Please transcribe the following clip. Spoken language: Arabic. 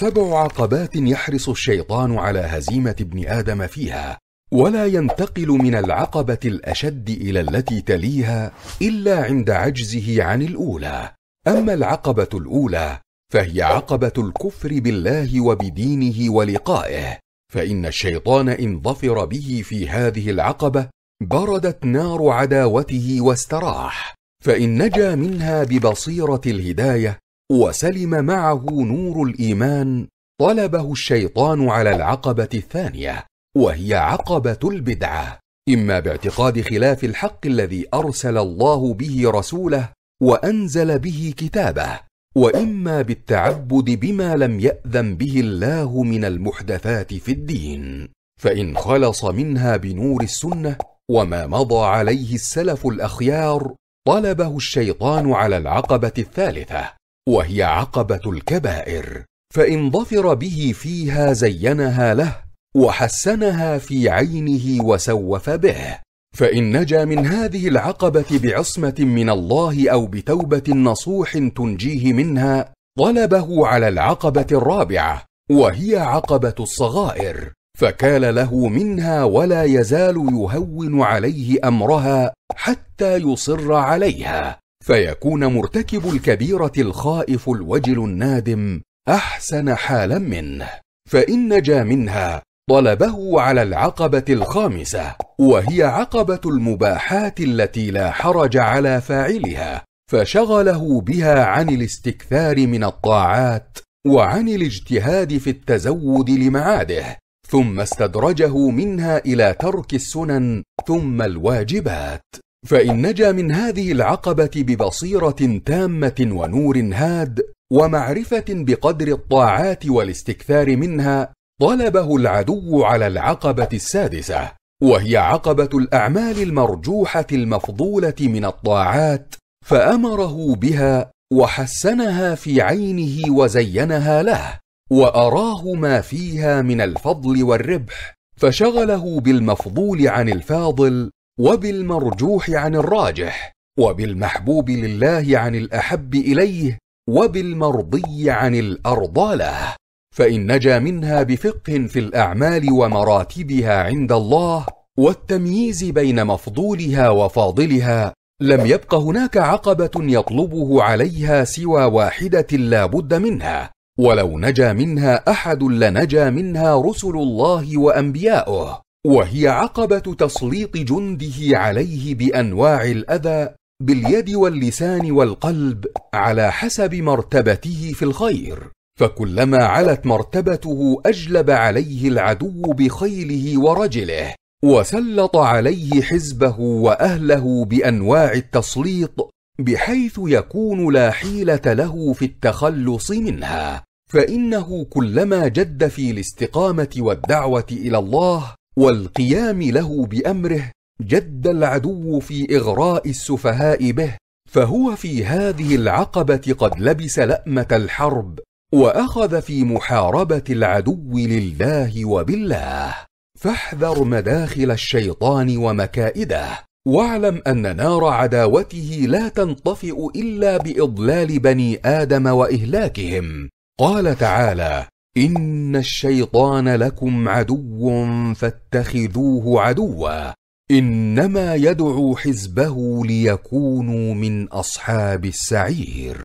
سبع عقبات يحرص الشيطان على هزيمه ابن ادم فيها ولا ينتقل من العقبه الاشد الى التي تليها الا عند عجزه عن الاولى اما العقبه الاولى فهي عقبه الكفر بالله وبدينه ولقائه فان الشيطان ان ظفر به في هذه العقبه بردت نار عداوته واستراح فان نجا منها ببصيره الهدايه وسلم معه نور الايمان طلبه الشيطان على العقبه الثانيه وهي عقبه البدعه اما باعتقاد خلاف الحق الذي ارسل الله به رسوله وانزل به كتابه واما بالتعبد بما لم ياذن به الله من المحدثات في الدين فان خلص منها بنور السنه وما مضى عليه السلف الاخيار طلبه الشيطان على العقبه الثالثه وهي عقبه الكبائر فان ظفر به فيها زينها له وحسنها في عينه وسوف به فان نجا من هذه العقبه بعصمه من الله او بتوبه نصوح تنجيه منها غلبه على العقبه الرابعه وهي عقبه الصغائر فكال له منها ولا يزال يهون عليه امرها حتى يصر عليها فيكون مرتكب الكبيرة الخائف الوجل النادم أحسن حالا منه فإن نجا منها طلبه على العقبة الخامسة وهي عقبة المباحات التي لا حرج على فاعلها فشغله بها عن الاستكثار من الطاعات وعن الاجتهاد في التزود لمعاده ثم استدرجه منها إلى ترك السنن ثم الواجبات فان نجا من هذه العقبه ببصيره تامه ونور هاد ومعرفه بقدر الطاعات والاستكثار منها طلبه العدو على العقبه السادسه وهي عقبه الاعمال المرجوحه المفضوله من الطاعات فامره بها وحسنها في عينه وزينها له واراه ما فيها من الفضل والربح فشغله بالمفضول عن الفاضل وبالمرجوح عن الراجح وبالمحبوب لله عن الأحب إليه وبالمرضي عن الأرضى له فإن نجا منها بفقه في الأعمال ومراتبها عند الله والتمييز بين مفضولها وفاضلها لم يبق هناك عقبة يطلبه عليها سوى واحدة لا بد منها ولو نجا منها أحد لنجا منها رسل الله وأنبياؤه وهي عقبة تسليط جنده عليه بأنواع الأذى باليد واللسان والقلب على حسب مرتبته في الخير فكلما علت مرتبته أجلب عليه العدو بخيله ورجله وسلط عليه حزبه وأهله بأنواع التسليط بحيث يكون لا حيلة له في التخلص منها فإنه كلما جد في الاستقامة والدعوة إلى الله والقيام له بأمره جد العدو في إغراء السفهاء به فهو في هذه العقبة قد لبس لأمة الحرب وأخذ في محاربة العدو لله وبالله فاحذر مداخل الشيطان ومكائده واعلم ان نار عداوته لا تنطفئ الا باضلال بني ادم واهلاكهم قال تعالى إن الشيطان لكم عدو فاتخذوه عدوا إنما يدعو حزبه ليكونوا من أصحاب السعير